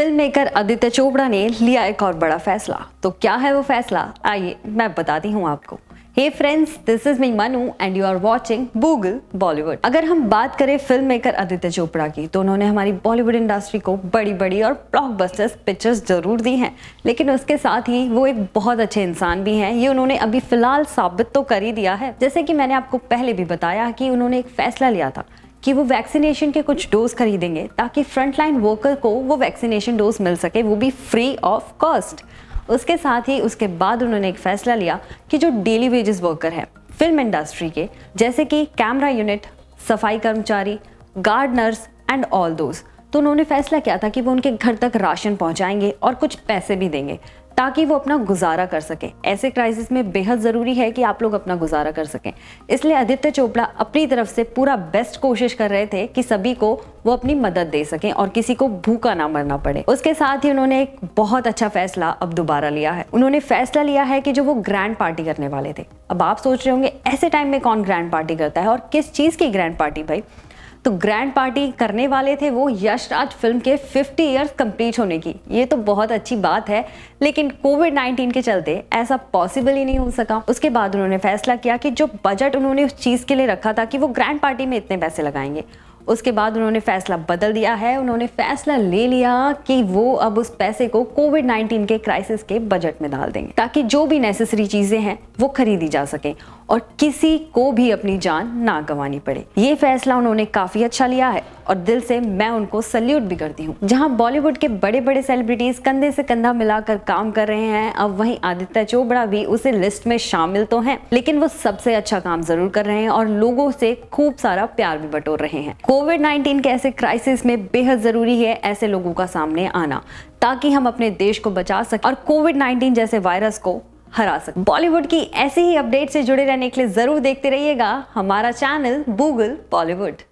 film maker Aditya Chopra ने लिया एक और बड़ा फैसला तो क्या है वो फैसला आइए मैं बताती हूँ आपको hey friends this is me Manu and you are watching Google Bollywood अगर हम बात करें फिल्म मेकर आदित्य चोपड़ा की तो उन्होंने हमारी बॉलीवुड इंडस्ट्री को बड़ी बड़ी और ब्लॉकबस्टर्स पिक्चर्स जरूर दी हैं लेकिन उसके साथ ही वो एक बहुत अच्छे इंसान भी हैं ये उन्होंने अभी फिलहाल साबित तो कर ही दिया है जैसे कि मैंने आपको पहले भी बताया कि उन्होंने एक फैसला लिया था कि वो वैक्सीनेशन के कुछ डोज खरीदेंगे ताकि फ्रंटलाइन वर्कर को वो वैक्सीनेशन डोज मिल सके वो भी फ्री ऑफ कॉस्ट उसके साथ ही उसके बाद उन्होंने एक फैसला लिया कि जो डेली वेजेस वर्कर हैं फिल्म इंडस्ट्री के जैसे कि कैमरा यूनिट सफाई कर्मचारी guard nurse and all those तो उन्होंने फैसला किया था कि वो उनके घर तक राशन पहुंचाएंगे और कुछ पैसे भी देंगे ताकि वो अपना गुजारा कर सकें ऐसे क्राइसिस में बेहद ज़रूरी है कि आप लोग अपना गुजारा कर सकें इसलिए आदित्य चोपड़ा अपनी तरफ से पूरा बेस्ट कोशिश कर रहे थे कि सभी को वो अपनी मदद दे सकें और किसी को भूखा ना मरना पड़े उसके साथ ही उन्होंने एक बहुत अच्छा फैसला अब दोबारा लिया है उन्होंने फैसला लिया है कि जो वो ग्रैंड पार्टी करने वाले थे अब आप सोच रहे होंगे ऐसे टाइम में कौन ग्रैंड पार्टी करता है और किस चीज़ की ग्रैंड पार्टी भाई तो ग्रैंड पार्टी करने वाले थे वो यशराज फिल्म के 50 इयर्स कंप्लीट होने की ये तो बहुत अच्छी बात है लेकिन कोविड 19 के चलते ऐसा पॉसिबल ही नहीं हो सका उसके बाद उन्होंने फैसला किया कि जो बजट उन्होंने उस चीज़ के लिए रखा था कि वो ग्रैंड पार्टी में इतने पैसे लगाएंगे उसके बाद उन्होंने फैसला बदल दिया है उन्होंने फैसला ले लिया कि वो अब उस पैसे को कोविड 19 के क्राइसिस के बजट में डाल देंगे ताकि जो भी नेसेसरी चीज़ें हैं वो खरीदी जा सके और किसी को भी अपनी जान ना गंवानी पड़े ये फैसला उन्होंने काफ़ी अच्छा लिया है और दिल से मैं उनको सल्यूट भी करती हूँ जहाँ बॉलीवुड के बड़े बड़े सेलिब्रिटीज कंधे से कंधा मिलाकर काम कर रहे हैं अब वही आदित्य चोपड़ा भी उसे लिस्ट में शामिल तो है लेकिन वो सबसे अच्छा काम जरूर कर रहे हैं और लोगों से खूब सारा प्यार भी बटोर रहे हैं कोविड नाइन्टीन के ऐसे क्राइसिस में बेहद जरूरी है ऐसे लोगों का सामने आना ताकि हम अपने देश को बचा सकें और कोविड नाइन्टीन जैसे वायरस को हरा सक बॉलीवुड की ऐसी ही अपडेट से जुड़े रहने के लिए जरूर देखते रहिएगा हमारा चैनल गूगल बॉलीवुड